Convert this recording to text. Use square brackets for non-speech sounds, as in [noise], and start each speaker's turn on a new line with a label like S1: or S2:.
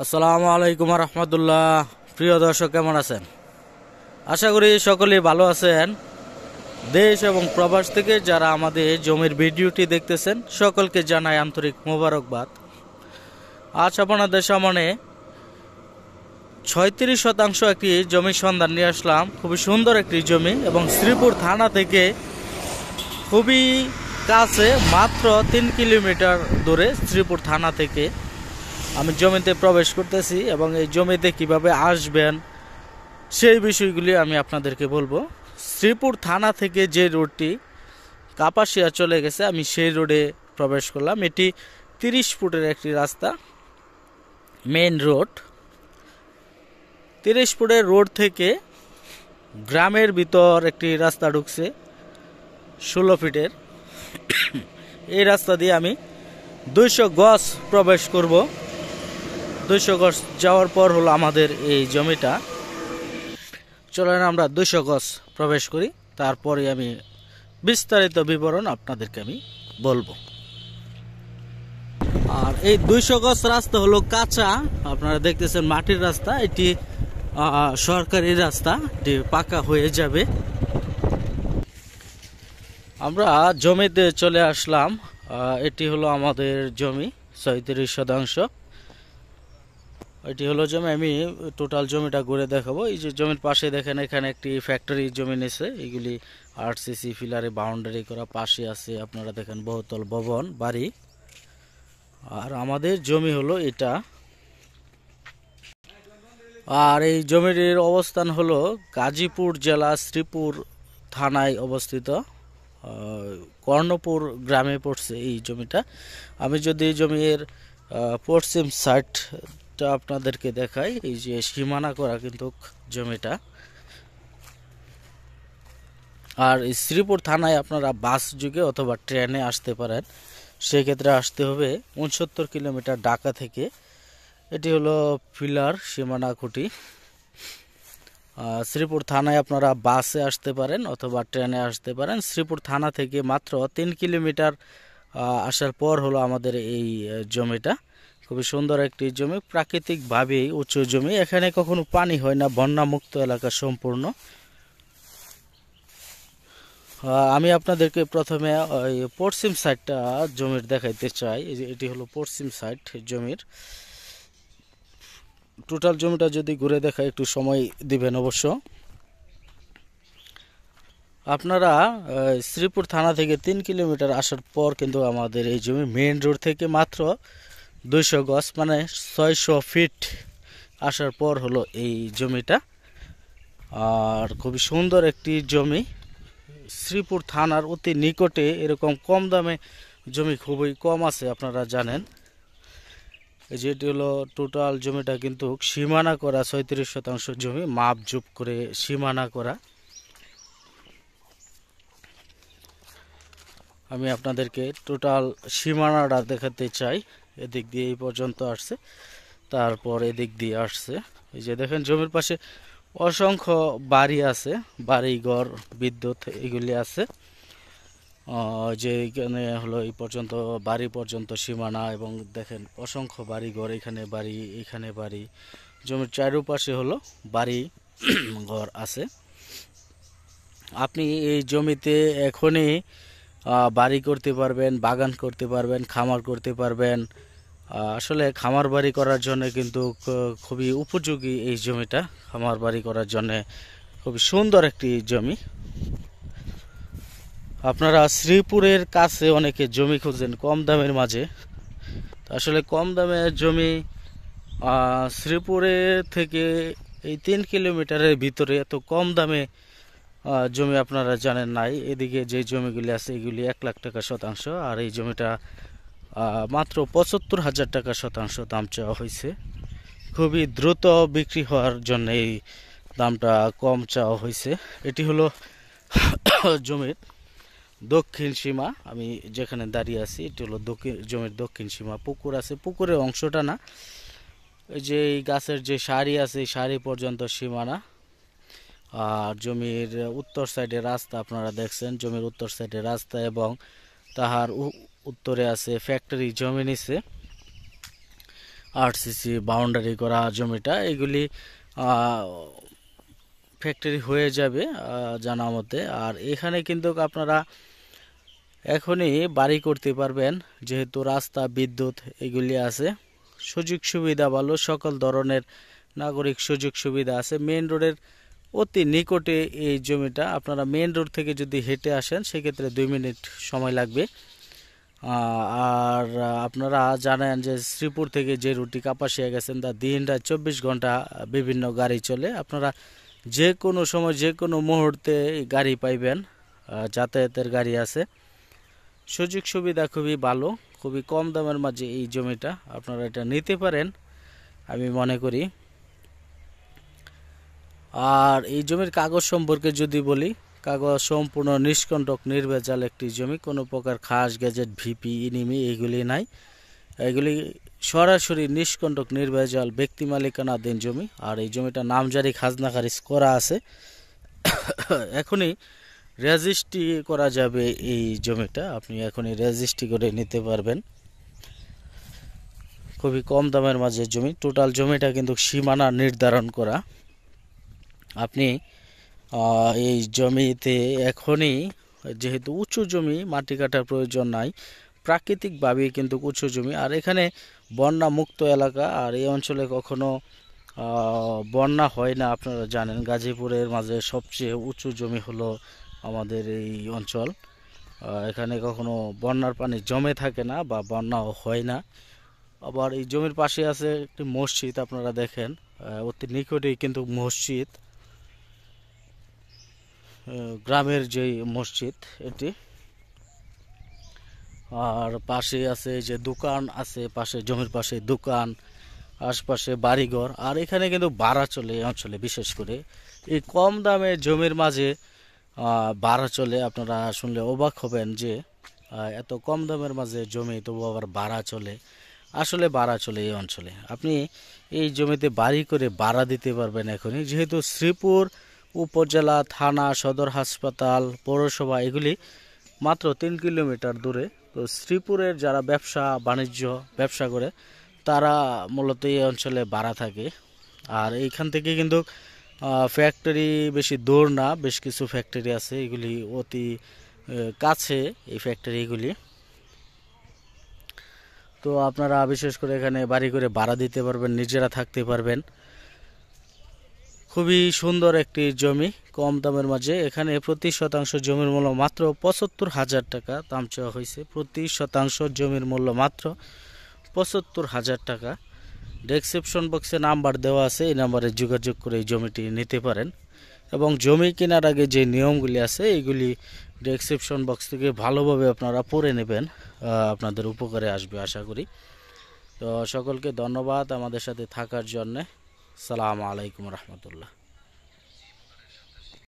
S1: আসসালামু আলাইকুম রহমতুল্লাহ প্রিয় দর্শক কেমন আছেন আশা করি সকলেই ভালো আছেন দেশ এবং প্রবাস থেকে যারা আমাদের জমির ভিডিওটি দেখতেছেন সকলকে জানাই আন্তরিক মোবারকবাদ আজ আপনাদের সামনে ছয়ত্রিশ শতাংশ একটি জমির সন্ধান নিয়ে আসলাম খুবই সুন্দর একটি জমি এবং শ্রীপুর থানা থেকে খুবই কাছে মাত্র তিন কিলোমিটার দূরে শ্রীপুর থানা থেকে আমি জমিতে প্রবেশ করতেছি এবং এই জমিতে কিভাবে আসবেন সেই বিষয়গুলি আমি আপনাদেরকে বলবো শ্রীপুর থানা থেকে যে রোডটি কাপাসিয়া চলে গেছে আমি সেই রোডে প্রবেশ করলাম এটি তিরিশ ফুটের একটি রাস্তা মেন রোড তিরিশ ফুটের রোড থেকে গ্রামের ভিতর একটি রাস্তা ঢুকছে ষোলো ফিটের এই রাস্তা দিয়ে আমি দুইশো গজ প্রবেশ করব দুইশো গজ যাওয়ার পর হলো আমাদের এই জমিটা চলেন আমরা দুইশো গজ প্রবেশ করি তারপরে আমি বিস্তারিত বিবরণ আপনাদেরকে আমি বলবো আর এই দুইশো গজ রাস্তা হলো কাঁচা আপনারা দেখতেছেন মাটির রাস্তা এটি সরকারি রাস্তা এটি পাকা হয়ে যাবে আমরা জমিতে চলে আসলাম এটি হলো আমাদের জমি ছয়ত্রিশ শতাংশ এটি হলো জমি আমি টোটাল জমিটা ঘুরে দেখাবো এই যে জমির পাশে দেখেন এখানে একটি ফ্যাক্টরি জমি নিয়েছে এগুলি আরসিসি ফিলারে বাউন্ডারি করা পাশে আছে আপনারা দেখেন বহুতল ভবন বাড়ি আর আমাদের জমি হলো এটা আর এই জমির অবস্থান হলো গাজীপুর জেলা শ্রীপুর থানায় অবস্থিত কর্ণপুর গ্রামে পড়ছে এই জমিটা আমি যদি জমির পশ্চিম সাইড এটা আপনাদেরকে দেখাই এই যে সীমানা করা কিন্তু জমিটা আর শ্রীপুর থানায় আপনারা বাস যুগে অথবা ট্রেনে আসতে পারেন সেক্ষেত্রে আসতে হবে উনসত্তর কিলোমিটার ঢাকা থেকে এটি হলো ফিলার সীমানা খুঁটি শ্রীপুর থানায় আপনারা বাসে আসতে পারেন অথবা ট্রেনে আসতে পারেন শ্রীপুর থানা থেকে মাত্র তিন কিলোমিটার আসার পর হলো আমাদের এই জমিটা খুবই সুন্দর একটি জমি প্রাকৃতিকভাবে উঁচু জমি এখানে কখনো পানি হয় না বন্যামুক্ত এলাকা সম্পূর্ণ আমি আপনাদেরকে প্রথমে ওই পশ্চিম সাইডটা জমির দেখাইতে চাই এটি হলো পশ্চিম সাইড জমির টোটাল জমিটা যদি ঘুরে দেখা একটু সময় দিবেন অবশ্য আপনারা শ্রীপুর থানা থেকে তিন কিলোমিটার আসার পর কিন্তু আমাদের এই জমি মেন রোড থেকে মাত্র দুইশো গজ মানে ছয়শো ফিট আসার পর হলো এই জমিটা আর খুবই সুন্দর একটি জমি শ্রীপুর থানার অতি নিকটে এরকম কম দামে জমি খুবই কম আছে আপনারা জানেন যেটি হলো টোটাল জমিটা কিন্তু সীমানা করা ছয়ত্রিশ শতাংশ জমি জুপ করে সীমানা করা আমি আপনাদেরকে টোটাল সীমানাটা দেখাতে চাই এদিক দিয়ে এই পর্যন্ত আসছে তারপর এদিক দিয়ে আসছে এই যে দেখেন জমির পাশে অসংখ্য বাড়ি আছে বাড়ি ঘর বিদ্যুৎ এগুলি আছে যে এখানে হলো এই পর্যন্ত বাড়ি পর্যন্ত সীমানা এবং দেখেন অসংখ্য বাড়ি ঘর এখানে বাড়ি এখানে বাড়ি জমির চারুপাশে হলো বাড়ি ঘর আছে আপনি এই জমিতে এখনই বাড়ি করতে পারবেন বাগান করতে পারবেন খামার করতে পারবেন আসলে খামার বাড়ি করার জন্য কিন্তু খুবই উপযোগী এই জমিটা খামার বাড়ি করার জন্যে খুবই সুন্দর একটি জমি আপনারা শ্রীপুরের কাছে অনেকে জমি খুঁজছেন কম দামের মাঝে আসলে কম দামের জমি শ্রীপুরে থেকে এই তিন কিলোমিটারের ভিতরে এত কম দামে জমি আপনারা জানেন নাই এদিকে যে জমিগুলি আছে এগুলি এক লাখ টাকা শতাংশ আর এই জমিটা মাত্র পঁচাত্তর হাজার টাকা শতাংশ দাম চাওয়া হয়েছে খুবই দ্রুত বিক্রি হওয়ার জন্য এই দামটা কম চাওয়া হয়েছে এটি হলো [coughs] জমির দক্ষিণ সীমা আমি যেখানে দাঁড়িয়ে আছি এটি হলো দক্ষিণ জমির দক্ষিণ সীমা পুকুর আছে পুকুরের অংশটা না যে গাছের যে সারি আছে সারি পর্যন্ত সীমানা আর জমির উত্তর সাইডে রাস্তা আপনারা দেখছেন জমির উত্তর সাইডে রাস্তা এবং তাহার উত্তরে আছে ফ্যাক্টরি জমি নিছে আরসিসি বাউন্ডারি করা জমিটা এগুলি ফ্যাক্টরি হয়ে যাবে জানা মতে আর এখানে কিন্তু আপনারা এখনই বাড়ি করতে পারবেন যেহেতু রাস্তা বিদ্যুৎ এগুলি আছে সুযোগ সুবিধা ভালো সকল ধরনের নাগরিক সুযোগ সুবিধা আছে মেন রোডের অতি নিকটে এই জমিটা আপনারা মেন রোড থেকে যদি হেঁটে আসেন সেক্ষেত্রে দুই মিনিট সময় লাগবে আর আপনারা জানেন যে শ্রীপুর থেকে যে রুটি কাপাসিয়া গেছেন তা দিন রাত চব্বিশ ঘন্টা বিভিন্ন গাড়ি চলে আপনারা যে কোনো সময় যে কোনো মুহূর্তে গাড়ি পাইবেন যাতায়াতের গাড়ি আছে সুযোগ সুবিধা খুবই ভালো খুবই কম দামের মাঝে এই জমিটা আপনারা এটা নিতে পারেন আমি মনে করি আর এই জমির কাগজ সম্পর্কে যদি বলি কাগজ সম্পূর্ণ নিষ্কণ্টক নির্ভেজাল একটি জমি কোনো প্রকার খাস গ্যাজেট ভিপি ইনিমি এগুলি নাই এগুলি সরাসরি নিষ্কণ্টক নির্ভেজাল ব্যক্তি মালিকানাধীন জমি আর এই জমিটা নামজারি খাজনা খারিজ করা আছে এখনই রেজিস্ট্রি করা যাবে এই জমিটা আপনি এখনই রেজিস্ট্রি করে নিতে পারবেন খুবই কম দামের মাঝে জমি টোটাল জমিটা কিন্তু সীমানা নির্ধারণ করা আপনি এই জমিতে এখনই যেহেতু উঁচু জমি মাটি কাটার প্রয়োজন নাই প্রাকৃতিকভাবেই কিন্তু উঁচু জমি আর এখানে বন্যা মুক্ত এলাকা আর এই অঞ্চলে কখনো বন্যা হয় না আপনারা জানেন গাজীপুরের মাঝে সবচেয়ে উঁচু জমি হলো আমাদের এই অঞ্চল এখানে কখনো বন্যার পানি জমে থাকে না বা বন্যাও হয় না আবার এই জমির পাশে আছে একটি মসজিদ আপনারা দেখেন অতি নিকটেই কিন্তু মসজিদ গ্রামের যে মসজিদ এটি আর পাশে আছে যে দোকান আছে পাশে জমির পাশে দোকান আশপাশে বাড়িঘর আর এখানে কিন্তু বাড়া চলে এই অঞ্চলে বিশেষ করে এই কম দামে জমির মাঝে বাড়া চলে আপনারা শুনলে অবাক হবেন যে এত কম দামের মাঝে জমি তবু আবার বাড়া চলে আসলে বাড়া চলে এই অঞ্চলে আপনি এই জমিতে বাড়ি করে বাড়া দিতে পারবেন এখনই যেহেতু শ্রীপুর উপজেলা থানা সদর হাসপাতাল পৌরসভা এগুলি মাত্র তিন কিলোমিটার দূরে তো শ্রীপুরের যারা ব্যবসা বাণিজ্য ব্যবসা করে তারা মূলত এই অঞ্চলে বাড়া থাকে আর এইখান থেকে কিন্তু ফ্যাক্টরি বেশি দূর না বেশ কিছু ফ্যাক্টরি আছে এগুলি অতি কাছে এই ফ্যাক্টরিগুলি তো আপনারা বিশেষ করে এখানে বাড়ি করে বাড়া দিতে পারবেন নিজেরা থাকতে পারবেন খুবই সুন্দর একটি জমি কম দামের মাঝে এখানে প্রতি শতাংশ জমির মূল্য মাত্র পঁচাত্তর হাজার টাকা দাম চাওয়া হয়েছে প্রতি শতাংশ জমির মূল্য মাত্র পঁচাত্তর হাজার টাকা ডেসক্রিপশন বক্সে নাম্বার দেওয়া আছে এই নাম্বারে যোগাযোগ করে এই জমিটি নিতে পারেন এবং জমি কেনার আগে যে নিয়মগুলি আছে এইগুলি ডেসক্রিপশন বক্স থেকে ভালোভাবে আপনারা পড়ে নেবেন আপনাদের উপকারে আসবে আশা করি তো সকলকে ধন্যবাদ আমাদের সাথে থাকার জন্যে সালাম আলাইকুম রহমতুল্লাহ